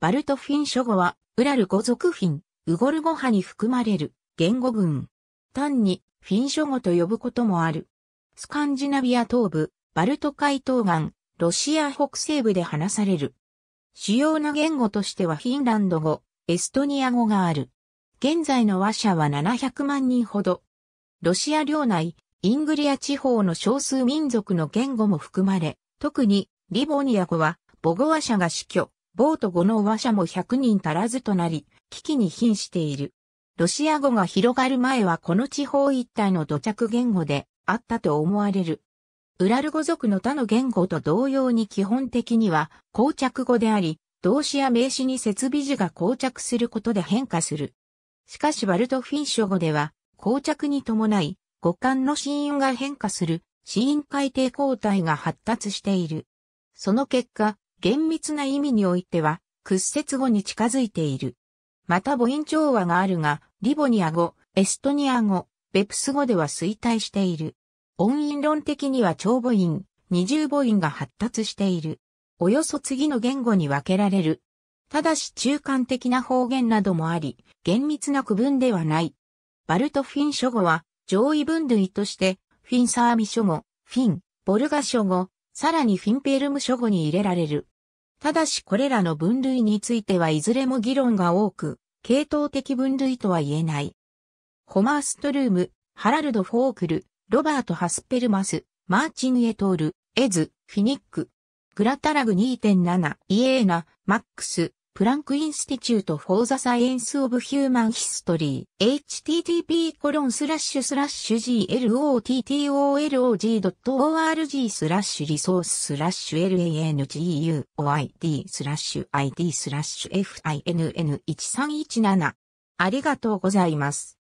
バルトフィン諸語は、ウラル語族フィン、ウゴル語派に含まれる言語群。単にフィン諸語と呼ぶこともある。スカンジナビア東部、バルト海東岸、ロシア北西部で話される。主要な言語としてはフィンランド語、エストニア語がある。現在の話者は700万人ほど。ロシア領内、イングリア地方の少数民族の言語も含まれ、特にリボニア語はボゴワ社が死去、ボート語の話者も100人足らずとなり、危機に瀕している。ロシア語が広がる前はこの地方一帯の土着言語であったと思われる。ウラル語族の他の言語と同様に基本的には膠着語であり、動詞や名詞に設備字が膠着することで変化する。しかしバルトフィンショ語では、膠着に伴い、語感の死因が変化する、死因改定交代が発達している。その結果、厳密な意味においては、屈折語に近づいている。また母音調和があるが、リボニア語、エストニア語、ベプス語では衰退している。音韻論的には長母音、二重母音が発達している。およそ次の言語に分けられる。ただし中間的な方言などもあり、厳密な区分ではない。バルトフィン諸語は上位分類として、フィンサーミ諸語、フィン、ボルガ諸語、さらにフィンペルム諸語に入れられる。ただしこれらの分類についてはいずれも議論が多く、系統的分類とは言えない。ホマーストルーム、ハラルド・フォークル、ロバート・ハスペルマス、マーチン・エトール、エズ、フィニック、グラタラグ2.7、イエーナ、マックス、プランクインスティチュートフォーザサイエンスオブヒューマンヒストリー http コロンスラッシュスラッシュ glottolog.org スラッシュリソーススラッシュ languoid スラッシュ id スラッシュ finn1317 ありがとうございます。